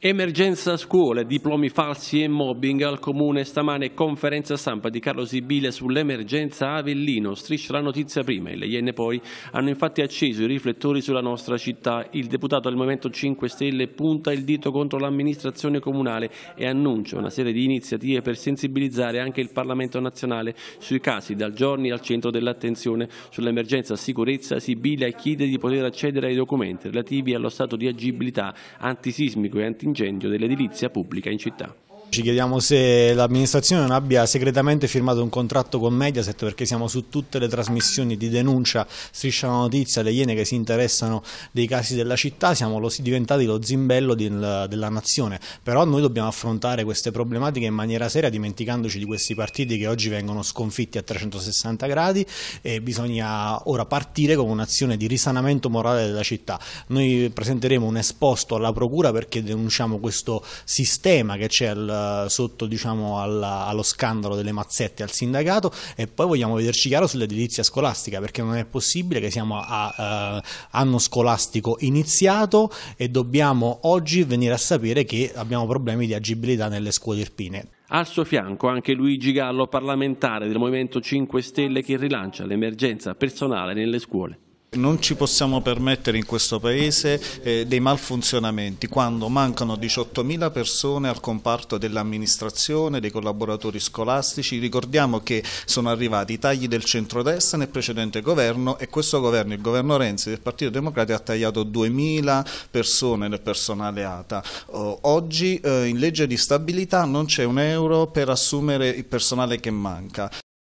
Emergenza scuole, diplomi falsi e mobbing al comune stamane conferenza stampa di Carlo Sibile sull'emergenza Avellino, striscia la notizia prima e le Iene poi hanno infatti acceso i riflettori sulla nostra città. Il deputato del Movimento 5 Stelle punta il dito contro l'amministrazione comunale e annuncia una serie di iniziative per sensibilizzare anche il Parlamento nazionale sui casi dal giorni al centro dell'attenzione sull'emergenza sicurezza. Sibile chiede di poter accedere ai documenti relativi allo stato di agibilità antisismico e antisismico incendio dell'edilizia pubblica in città. Ci chiediamo se l'amministrazione non abbia segretamente firmato un contratto con Mediaset perché siamo su tutte le trasmissioni di denuncia, striscia la notizia, le iene che si interessano dei casi della città, siamo diventati lo zimbello della nazione, però noi dobbiamo affrontare queste problematiche in maniera seria dimenticandoci di questi partiti che oggi vengono sconfitti a 360 gradi e bisogna ora partire con un'azione di risanamento morale della città. Noi presenteremo un esposto alla procura perché denunciamo questo sistema che c'è al eh, sotto diciamo, alla, allo scandalo delle mazzette al sindacato e poi vogliamo vederci chiaro sull'edilizia scolastica perché non è possibile che siamo a eh, anno scolastico iniziato e dobbiamo oggi venire a sapere che abbiamo problemi di agibilità nelle scuole irpine. Al suo fianco anche Luigi Gallo, parlamentare del Movimento 5 Stelle che rilancia l'emergenza personale nelle scuole. Non ci possiamo permettere in questo Paese eh, dei malfunzionamenti quando mancano 18.000 persone al comparto dell'amministrazione, dei collaboratori scolastici. Ricordiamo che sono arrivati i tagli del centrodestra nel precedente governo e questo governo, il governo Renzi del Partito Democratico, ha tagliato 2.000 persone nel personale ATA. oggi eh, in legge di stabilità non c'è un euro per assumere il personale che manca.